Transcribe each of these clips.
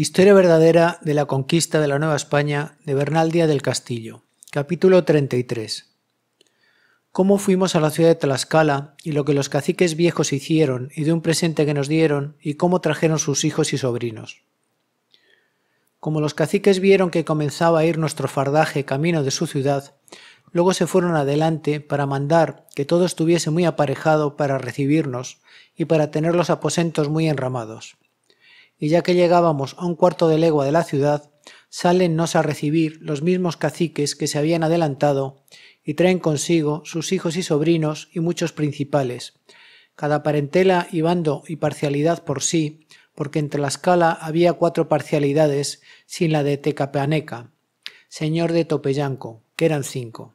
Historia verdadera de la conquista de la Nueva España de Bernal del Castillo. Capítulo 33. Cómo fuimos a la ciudad de Tlaxcala y lo que los caciques viejos hicieron y de un presente que nos dieron y cómo trajeron sus hijos y sobrinos. Como los caciques vieron que comenzaba a ir nuestro fardaje camino de su ciudad, luego se fueron adelante para mandar que todo estuviese muy aparejado para recibirnos y para tener los aposentos muy enramados y ya que llegábamos a un cuarto de legua de la ciudad, sálenos a recibir los mismos caciques que se habían adelantado y traen consigo sus hijos y sobrinos y muchos principales, cada parentela y bando y parcialidad por sí, porque entre la escala había cuatro parcialidades sin la de Tecapaneca, señor de Topeyanco, que eran cinco.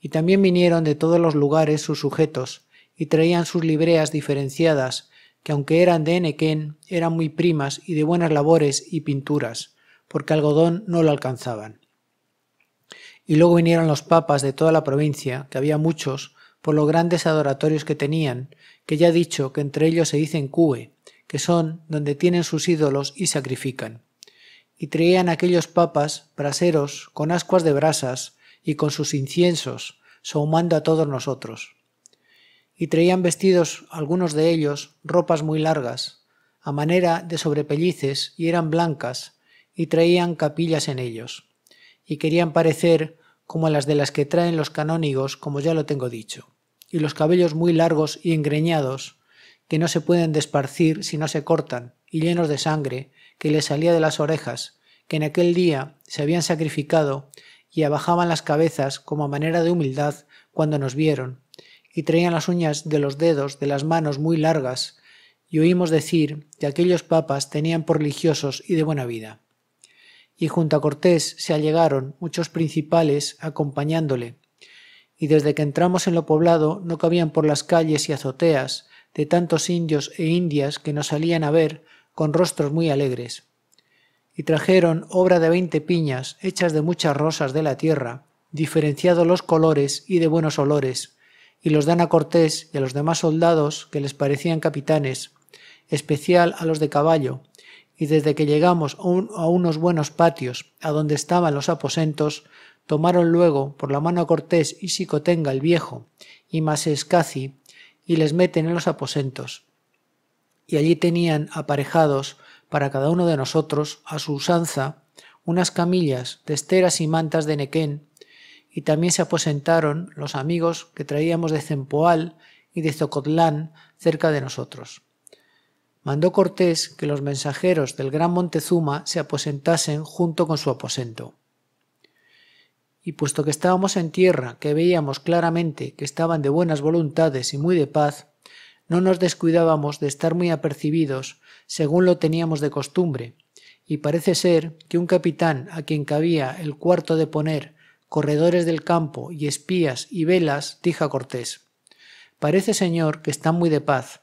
Y también vinieron de todos los lugares sus sujetos, y traían sus libreas diferenciadas que aunque eran de Enequén, eran muy primas y de buenas labores y pinturas, porque algodón no lo alcanzaban. Y luego vinieron los papas de toda la provincia, que había muchos, por los grandes adoratorios que tenían, que ya he dicho que entre ellos se dicen cue, que son donde tienen sus ídolos y sacrifican. Y traían aquellos papas braseros con ascuas de brasas y con sus inciensos, sohumando a todos nosotros y traían vestidos algunos de ellos ropas muy largas, a manera de sobrepellices, y eran blancas, y traían capillas en ellos, y querían parecer como las de las que traen los canónigos, como ya lo tengo dicho, y los cabellos muy largos y engreñados, que no se pueden desparcir si no se cortan, y llenos de sangre, que les salía de las orejas, que en aquel día se habían sacrificado, y abajaban las cabezas como a manera de humildad cuando nos vieron, y traían las uñas de los dedos de las manos muy largas, y oímos decir que aquellos papas tenían por religiosos y de buena vida. Y junto a Cortés se allegaron muchos principales acompañándole, y desde que entramos en lo poblado no cabían por las calles y azoteas de tantos indios e indias que nos salían a ver con rostros muy alegres. Y trajeron obra de veinte piñas hechas de muchas rosas de la tierra, diferenciados los colores y de buenos olores, y los dan a Cortés y a los demás soldados que les parecían capitanes, especial a los de caballo, y desde que llegamos a, unos buenos patios, a donde estaban los aposentos, tomaron luego por la mano a Cortés y Sicotenga el viejo, y Masescaci, y les meten en los aposentos. Y allí tenían aparejados para cada uno de nosotros, a su usanza, unas camillas, de esteras y mantas de nequén, y también se aposentaron los amigos que traíamos de Cempoal y de Zocotlán cerca de nosotros. Mandó Cortés que los mensajeros del gran Montezuma se aposentasen junto con su aposento. Y puesto que estábamos en tierra, que veíamos claramente que estaban de buenas voluntades y muy de paz, no nos descuidábamos de estar muy apercibidos, según lo teníamos de costumbre, y parece ser que un capitán a quien cabía el cuarto de poner corredores del campo y espías y velas, dijo Cortés. Parece, señor, que están muy de paz.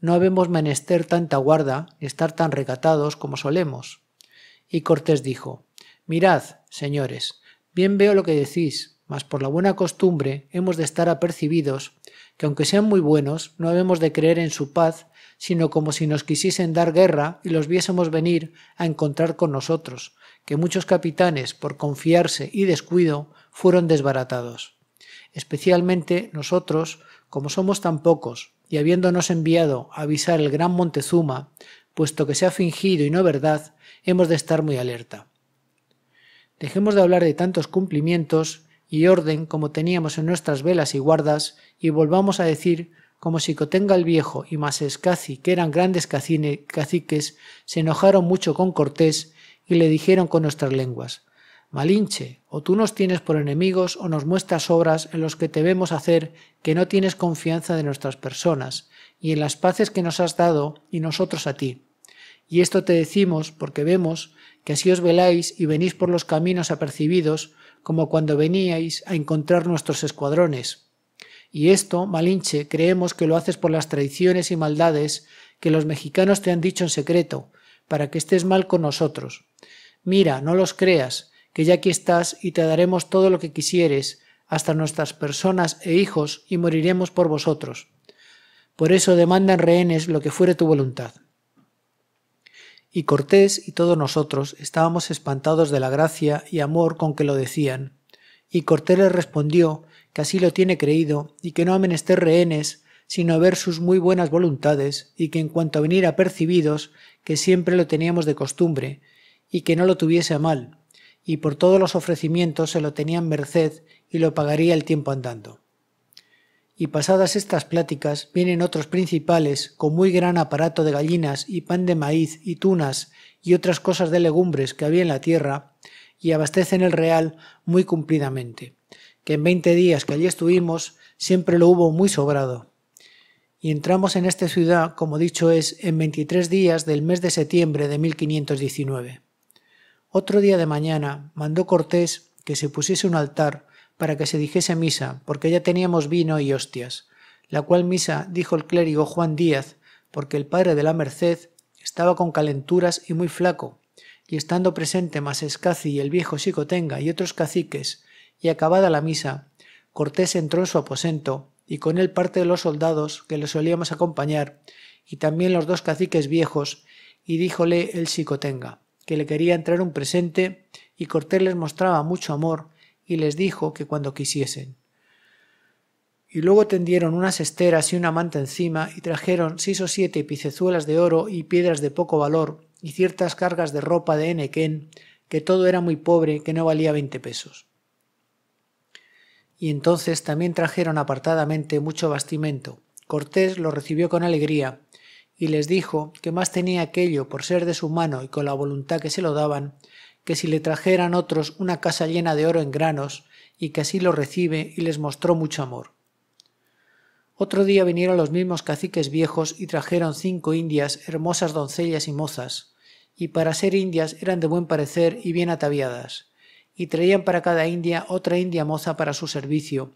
No habemos menester tanta guarda ni estar tan recatados como solemos. Y Cortés dijo, Mirad, señores, bien veo lo que decís, mas por la buena costumbre hemos de estar apercibidos que aunque sean muy buenos, no habemos de creer en su paz, sino como si nos quisiesen dar guerra y los viésemos venir a encontrar con nosotros, que muchos capitanes, por confiarse y descuido, fueron desbaratados. Especialmente nosotros, como somos tan pocos, y habiéndonos enviado a avisar el gran Montezuma, puesto que se ha fingido y no verdad, hemos de estar muy alerta. Dejemos de hablar de tantos cumplimientos y orden como teníamos en nuestras velas y guardas, y volvamos a decir como si Cotenga el Viejo y Masescaci, que eran grandes caciques, se enojaron mucho con Cortés y le dijeron con nuestras lenguas, Malinche, o tú nos tienes por enemigos o nos muestras obras en los que te vemos hacer que no tienes confianza de nuestras personas y en las paces que nos has dado y nosotros a ti. Y esto te decimos porque vemos que así os veláis y venís por los caminos apercibidos como cuando veníais a encontrar nuestros escuadrones. Y esto, Malinche, creemos que lo haces por las traiciones y maldades que los mexicanos te han dicho en secreto, para que estés mal con nosotros. Mira, no los creas, que ya aquí estás y te daremos todo lo que quisieres, hasta nuestras personas e hijos, y moriremos por vosotros. Por eso demandan rehenes lo que fuere tu voluntad. Y Cortés y todos nosotros estábamos espantados de la gracia y amor con que lo decían. Y Cortés les respondió que así lo tiene creído y que no ha menester rehenes, sino ver sus muy buenas voluntades, y que en cuanto a venir apercibidos, que siempre lo teníamos de costumbre, y que no lo tuviese a mal, y por todos los ofrecimientos se lo tenía en merced y lo pagaría el tiempo andando. Y pasadas estas pláticas vienen otros principales con muy gran aparato de gallinas y pan de maíz y tunas y otras cosas de legumbres que había en la tierra, y abastecen el real muy cumplidamente, que en veinte días que allí estuvimos siempre lo hubo muy sobrado y entramos en esta ciudad, como dicho es, en veintitrés días del mes de septiembre de 1519. Otro día de mañana mandó Cortés que se pusiese un altar para que se dijese misa, porque ya teníamos vino y hostias, la cual misa dijo el clérigo Juan Díaz, porque el padre de la Merced estaba con calenturas y muy flaco, y estando presente Masescaci y el viejo Xicotenga y otros caciques, y acabada la misa, Cortés entró en su aposento y con él parte de los soldados que le solíamos acompañar, y también los dos caciques viejos, y díjole el Xicotenga, que le quería entrar un presente, y Cortés les mostraba mucho amor, y les dijo que cuando quisiesen. Y luego tendieron unas esteras y una manta encima, y trajeron seis o siete picezuelas de oro y piedras de poco valor, y ciertas cargas de ropa de Enequén, que todo era muy pobre, que no valía veinte pesos y entonces también trajeron apartadamente mucho bastimento. Cortés lo recibió con alegría y les dijo que más tenía aquello por ser de su mano y con la voluntad que se lo daban, que si le trajeran otros una casa llena de oro en granos, y que así lo recibe y les mostró mucho amor. Otro día vinieron los mismos caciques viejos y trajeron cinco indias, hermosas doncellas y mozas, y para ser indias eran de buen parecer y bien ataviadas, y traían para cada india otra india moza para su servicio.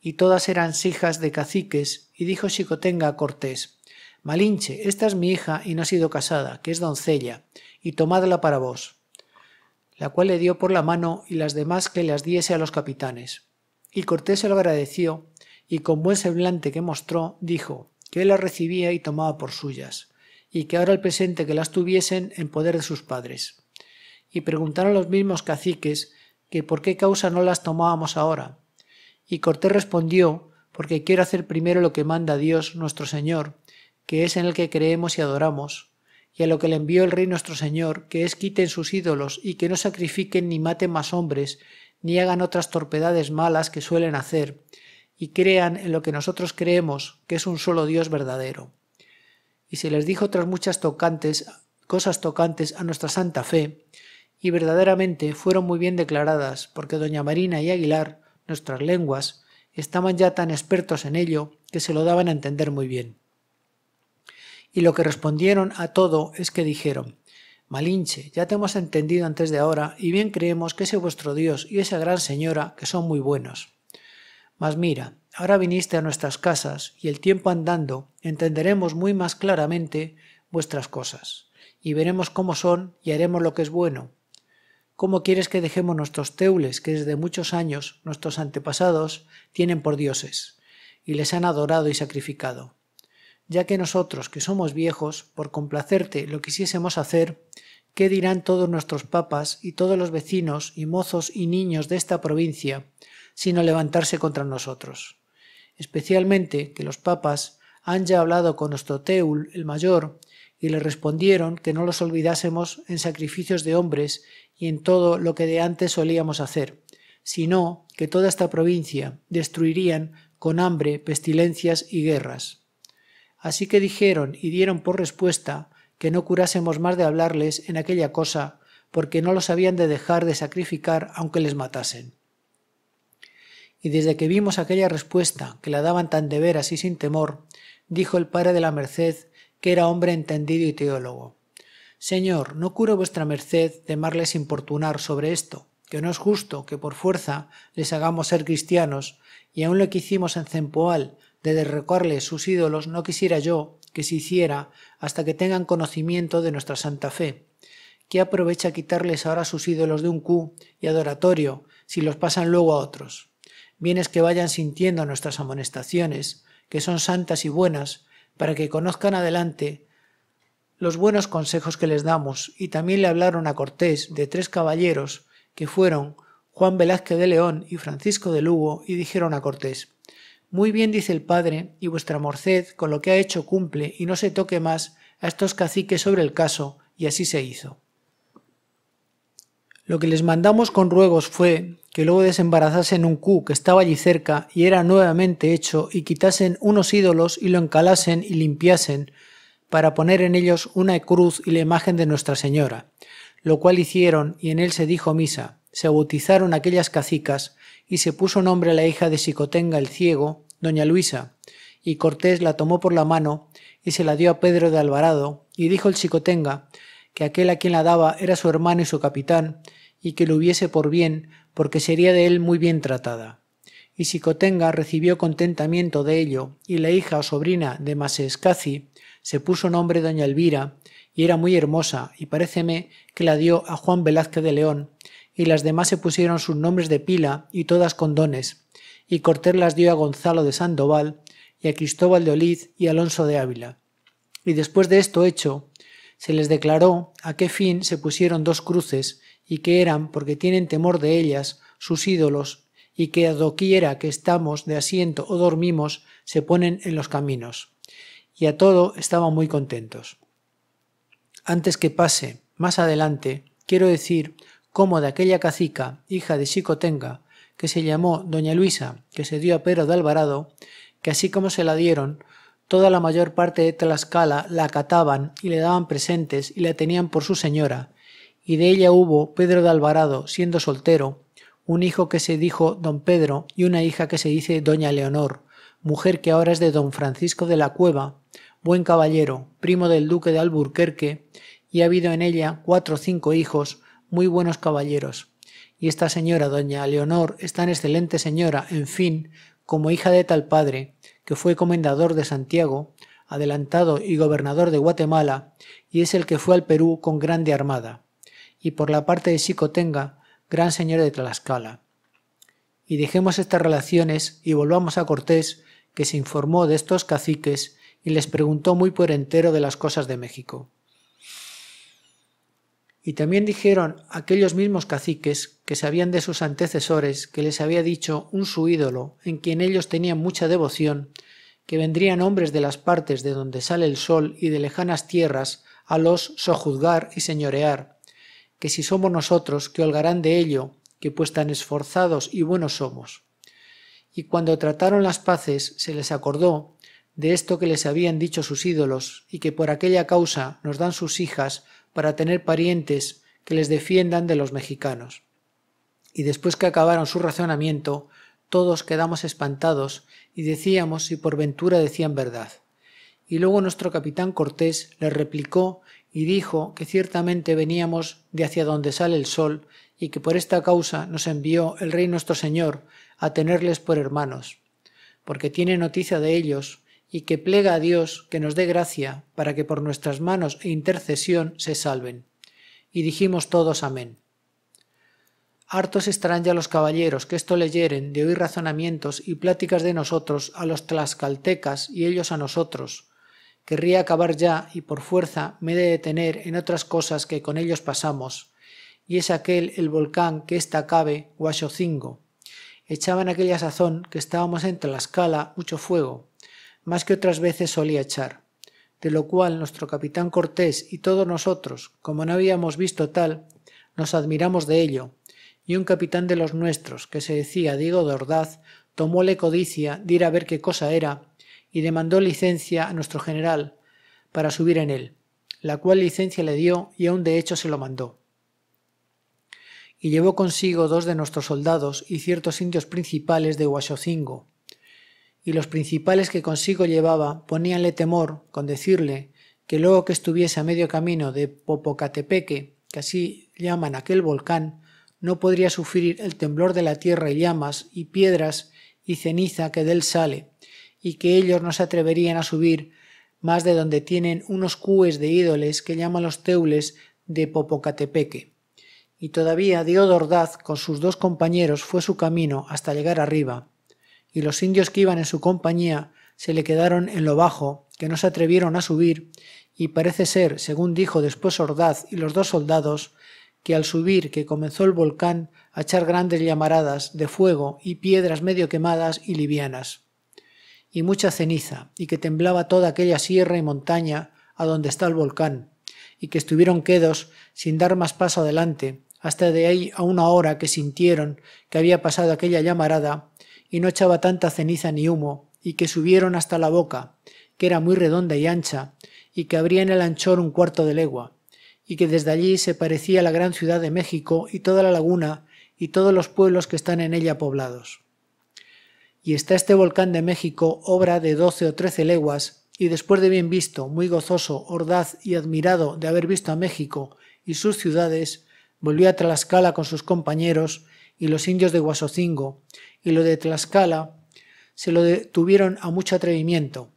Y todas eran hijas de caciques, y dijo Xicotenga a Cortés, Malinche, esta es mi hija y no ha sido casada, que es doncella, y tomadla para vos. La cual le dio por la mano y las demás que las diese a los capitanes. Y Cortés se lo agradeció, y con buen semblante que mostró, dijo, que él las recibía y tomaba por suyas, y que ahora el presente que las tuviesen en poder de sus padres y preguntaron los mismos caciques que por qué causa no las tomábamos ahora. Y Cortés respondió, porque quiero hacer primero lo que manda Dios nuestro Señor, que es en el que creemos y adoramos, y a lo que le envió el Rey nuestro Señor, que es quiten sus ídolos y que no sacrifiquen ni maten más hombres, ni hagan otras torpedades malas que suelen hacer, y crean en lo que nosotros creemos, que es un solo Dios verdadero. Y se les dijo otras muchas tocantes, cosas tocantes a nuestra santa fe, y verdaderamente fueron muy bien declaradas, porque doña Marina y Aguilar, nuestras lenguas, estaban ya tan expertos en ello que se lo daban a entender muy bien. Y lo que respondieron a todo es que dijeron, Malinche, ya te hemos entendido antes de ahora, y bien creemos que ese vuestro Dios y esa gran señora que son muy buenos. Mas mira, ahora viniste a nuestras casas, y el tiempo andando entenderemos muy más claramente vuestras cosas, y veremos cómo son y haremos lo que es bueno, ¿Cómo quieres que dejemos nuestros teules, que desde muchos años nuestros antepasados tienen por dioses, y les han adorado y sacrificado? Ya que nosotros, que somos viejos, por complacerte lo quisiésemos hacer, ¿qué dirán todos nuestros papas y todos los vecinos y mozos y niños de esta provincia, sino levantarse contra nosotros? Especialmente que los papas han ya hablado con nuestro teul, el mayor, y le respondieron que no los olvidásemos en sacrificios de hombres y en todo lo que de antes solíamos hacer, sino que toda esta provincia destruirían con hambre, pestilencias y guerras. Así que dijeron y dieron por respuesta que no curásemos más de hablarles en aquella cosa, porque no los habían de dejar de sacrificar aunque les matasen. Y desde que vimos aquella respuesta, que la daban tan de veras y sin temor, dijo el padre de la Merced era hombre entendido y teólogo. Señor, no curo vuestra merced de marles importunar sobre esto, que no es justo que por fuerza les hagamos ser cristianos, y aun lo que hicimos en Cempoal, de derrocarles sus ídolos, no quisiera yo que se hiciera hasta que tengan conocimiento de nuestra santa fe. ¿Qué aprovecha quitarles ahora sus ídolos de un cu y adoratorio si los pasan luego a otros? Bien es que vayan sintiendo nuestras amonestaciones, que son santas y buenas, para que conozcan adelante los buenos consejos que les damos, y también le hablaron a Cortés de tres caballeros que fueron Juan Velázquez de León y Francisco de Lugo, y dijeron a Cortés Muy bien dice el padre, y vuestra merced con lo que ha hecho cumple, y no se toque más a estos caciques sobre el caso, y así se hizo. Lo que les mandamos con ruegos fue que luego desembarazasen un cu que estaba allí cerca y era nuevamente hecho, y quitasen unos ídolos y lo encalasen y limpiasen, para poner en ellos una cruz y la imagen de Nuestra Señora, lo cual hicieron, y en él se dijo misa. Se bautizaron aquellas cacicas, y se puso nombre a la hija de Xicotenga el ciego, doña Luisa, y Cortés la tomó por la mano y se la dio a Pedro de Alvarado, y dijo el Xicotenga que aquel a quien la daba era su hermano y su capitán, y que lo hubiese por bien porque sería de él muy bien tratada. Y Sicotenga recibió contentamiento de ello, y la hija o sobrina de Masescaci se puso nombre doña Elvira, y era muy hermosa, y paréceme que la dio a Juan Velázquez de León, y las demás se pusieron sus nombres de pila y todas con dones, y Cortés las dio a Gonzalo de Sandoval, y a Cristóbal de Oliz y Alonso de Ávila. Y después de esto hecho, se les declaró a qué fin se pusieron dos cruces y que eran porque tienen temor de ellas sus ídolos y que a doquiera que estamos de asiento o dormimos se ponen en los caminos. Y a todo estaban muy contentos. Antes que pase más adelante, quiero decir cómo de aquella cacica, hija de Xicotenga, que se llamó Doña Luisa, que se dio a Pedro de Alvarado, que así como se la dieron, toda la mayor parte de Tlaxcala la acataban y le daban presentes y la tenían por su señora, y de ella hubo Pedro de Alvarado, siendo soltero, un hijo que se dijo don Pedro y una hija que se dice doña Leonor, mujer que ahora es de don Francisco de la Cueva, buen caballero, primo del duque de Alburquerque, y ha habido en ella cuatro o cinco hijos, muy buenos caballeros. Y esta señora, doña Leonor, es tan excelente señora, en fin, como hija de tal padre, que fue comendador de Santiago, adelantado y gobernador de Guatemala, y es el que fue al Perú con grande armada y por la parte de Xicotenga, gran señor de Tlaxcala. Y dejemos estas relaciones y volvamos a Cortés, que se informó de estos caciques y les preguntó muy por entero de las cosas de México. Y también dijeron aquellos mismos caciques que sabían de sus antecesores que les había dicho un su ídolo, en quien ellos tenían mucha devoción, que vendrían hombres de las partes de donde sale el sol y de lejanas tierras a los sojuzgar y señorear, que si somos nosotros, que holgarán de ello, que pues tan esforzados y buenos somos. Y cuando trataron las paces, se les acordó de esto que les habían dicho sus ídolos, y que por aquella causa nos dan sus hijas para tener parientes que les defiendan de los mexicanos. Y después que acabaron su razonamiento, todos quedamos espantados y decíamos si por ventura decían verdad. Y luego nuestro capitán Cortés les replicó y dijo que ciertamente veníamos de hacia donde sale el sol, y que por esta causa nos envió el Rey nuestro Señor a tenerles por hermanos, porque tiene noticia de ellos, y que plega a Dios que nos dé gracia para que por nuestras manos e intercesión se salven. Y dijimos todos amén. Hartos estarán ya los caballeros que esto leyeren de oír razonamientos y pláticas de nosotros a los tlascaltecas y ellos a nosotros, Querría acabar ya y por fuerza me he de detener en otras cosas que con ellos pasamos, y es aquel el volcán que ésta cabe Huachocingo. Echaba en aquella sazón que estábamos en escala mucho fuego, más que otras veces solía echar, de lo cual nuestro capitán Cortés y todos nosotros, como no habíamos visto tal, nos admiramos de ello, y un capitán de los nuestros, que se decía Diego de Ordaz, tomóle codicia de ir a ver qué cosa era, y demandó licencia a nuestro general para subir en él, la cual licencia le dio y aun de hecho se lo mandó. Y llevó consigo dos de nuestros soldados y ciertos indios principales de Huachocingo. Y los principales que consigo llevaba poníanle temor con decirle que luego que estuviese a medio camino de Popocatepeque, que así llaman aquel volcán, no podría sufrir el temblor de la tierra y llamas y piedras y ceniza que de sale, y que ellos no se atreverían a subir más de donde tienen unos cúes de ídoles que llaman los teules de Popocatepeque. Y todavía Diodordaz con sus dos compañeros fue su camino hasta llegar arriba, y los indios que iban en su compañía se le quedaron en lo bajo, que no se atrevieron a subir, y parece ser, según dijo después Ordaz y los dos soldados, que al subir que comenzó el volcán a echar grandes llamaradas de fuego y piedras medio quemadas y livianas y mucha ceniza, y que temblaba toda aquella sierra y montaña a donde está el volcán, y que estuvieron quedos sin dar más paso adelante, hasta de ahí a una hora que sintieron que había pasado aquella llamarada, y no echaba tanta ceniza ni humo, y que subieron hasta la boca, que era muy redonda y ancha, y que abría en el anchor un cuarto de legua, y que desde allí se parecía la gran ciudad de México y toda la laguna y todos los pueblos que están en ella poblados y está este volcán de México, obra de doce o trece leguas, y después de bien visto, muy gozoso, ordaz y admirado de haber visto a México y sus ciudades, volvió a Tlaxcala con sus compañeros y los indios de Guasocingo, y lo de Tlaxcala se lo detuvieron a mucho atrevimiento.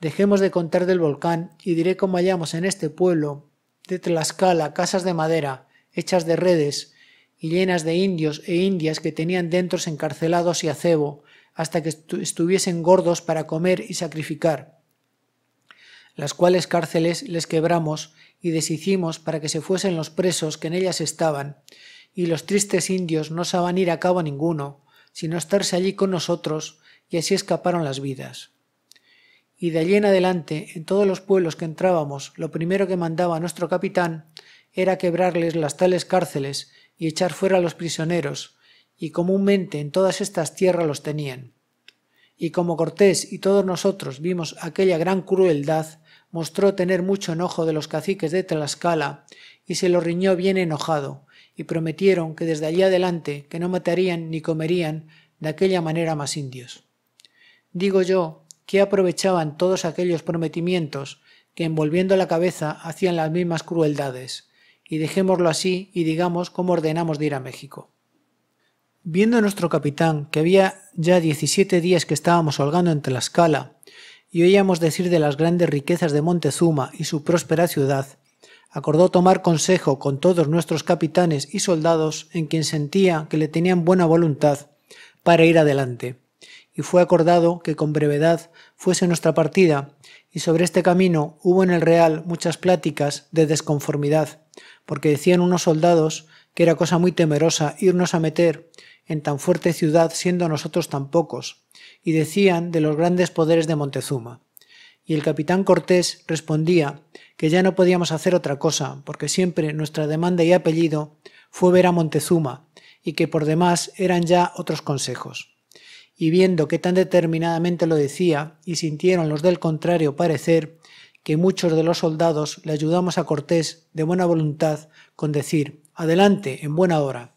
Dejemos de contar del volcán y diré cómo hallamos en este pueblo de Tlaxcala casas de madera, hechas de redes y llenas de indios e indias que tenían dentro encarcelados y acebo, hasta que estuviesen gordos para comer y sacrificar, las cuales cárceles les quebramos y deshicimos para que se fuesen los presos que en ellas estaban, y los tristes indios no saban ir a cabo ninguno, sino estarse allí con nosotros, y así escaparon las vidas. Y de allí en adelante, en todos los pueblos que entrábamos, lo primero que mandaba nuestro capitán era quebrarles las tales cárceles y echar fuera a los prisioneros, y comúnmente en todas estas tierras los tenían. Y como Cortés y todos nosotros vimos aquella gran crueldad, mostró tener mucho enojo de los caciques de Tlaxcala, y se lo riñó bien enojado, y prometieron que desde allí adelante que no matarían ni comerían de aquella manera más indios. Digo yo que aprovechaban todos aquellos prometimientos que envolviendo la cabeza hacían las mismas crueldades, y dejémoslo así y digamos cómo ordenamos de ir a México. Viendo nuestro capitán que había ya 17 días que estábamos holgando la escala y oíamos decir de las grandes riquezas de Montezuma y su próspera ciudad, acordó tomar consejo con todos nuestros capitanes y soldados en quien sentía que le tenían buena voluntad para ir adelante. Y fue acordado que con brevedad fuese nuestra partida, y sobre este camino hubo en el Real muchas pláticas de desconformidad, porque decían unos soldados que era cosa muy temerosa irnos a meter en tan fuerte ciudad siendo nosotros tan pocos, y decían de los grandes poderes de Montezuma. Y el capitán Cortés respondía que ya no podíamos hacer otra cosa, porque siempre nuestra demanda y apellido fue ver a Montezuma, y que por demás eran ya otros consejos. Y viendo que tan determinadamente lo decía, y sintieron los del contrario parecer, que muchos de los soldados le ayudamos a Cortés de buena voluntad con decir, adelante, en buena hora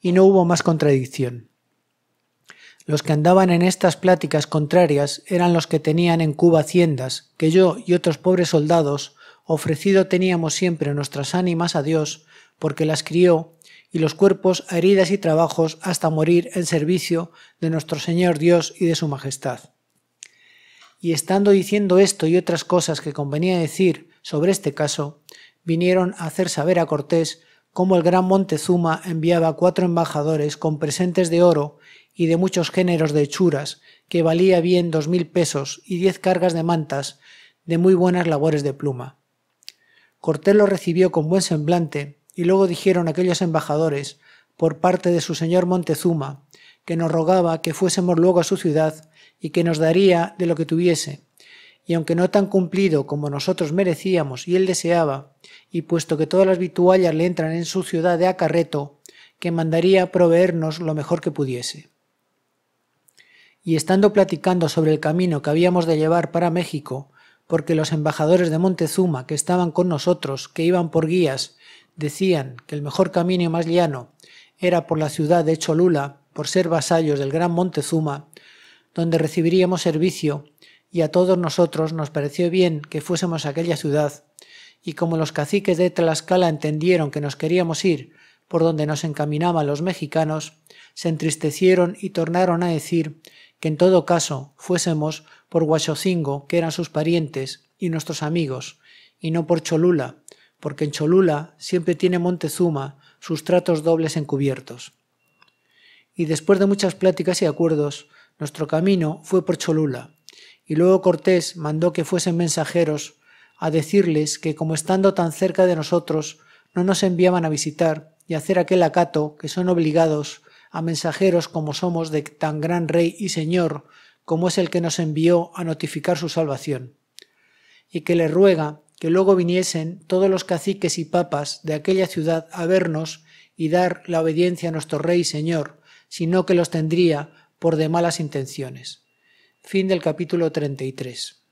y no hubo más contradicción. Los que andaban en estas pláticas contrarias eran los que tenían en Cuba haciendas, que yo y otros pobres soldados ofrecido teníamos siempre nuestras ánimas a Dios, porque las crió, y los cuerpos a heridas y trabajos hasta morir en servicio de nuestro Señor Dios y de su Majestad. Y estando diciendo esto y otras cosas que convenía decir sobre este caso, vinieron a hacer saber a Cortés como el gran Montezuma enviaba cuatro embajadores con presentes de oro y de muchos géneros de hechuras, que valía bien dos mil pesos y diez cargas de mantas, de muy buenas labores de pluma. Cortés lo recibió con buen semblante, y luego dijeron aquellos embajadores, por parte de su señor Montezuma, que nos rogaba que fuésemos luego a su ciudad y que nos daría de lo que tuviese, y aunque no tan cumplido como nosotros merecíamos y él deseaba, y puesto que todas las vituallas le entran en su ciudad de acarreto, que mandaría proveernos lo mejor que pudiese. Y estando platicando sobre el camino que habíamos de llevar para México, porque los embajadores de Montezuma que estaban con nosotros, que iban por guías, decían que el mejor camino más llano era por la ciudad de Cholula, por ser vasallos del gran Montezuma, donde recibiríamos servicio y a todos nosotros nos pareció bien que fuésemos a aquella ciudad, y como los caciques de Tlaxcala entendieron que nos queríamos ir por donde nos encaminaban los mexicanos, se entristecieron y tornaron a decir que en todo caso fuésemos por Huachocingo, que eran sus parientes y nuestros amigos, y no por Cholula, porque en Cholula siempre tiene Montezuma sus tratos dobles encubiertos. Y después de muchas pláticas y acuerdos, nuestro camino fue por Cholula, y luego Cortés mandó que fuesen mensajeros a decirles que como estando tan cerca de nosotros, no nos enviaban a visitar y hacer aquel acato que son obligados a mensajeros como somos de tan gran rey y señor como es el que nos envió a notificar su salvación. Y que le ruega que luego viniesen todos los caciques y papas de aquella ciudad a vernos y dar la obediencia a nuestro rey y señor, sino que los tendría por de malas intenciones. Fin del capítulo 33.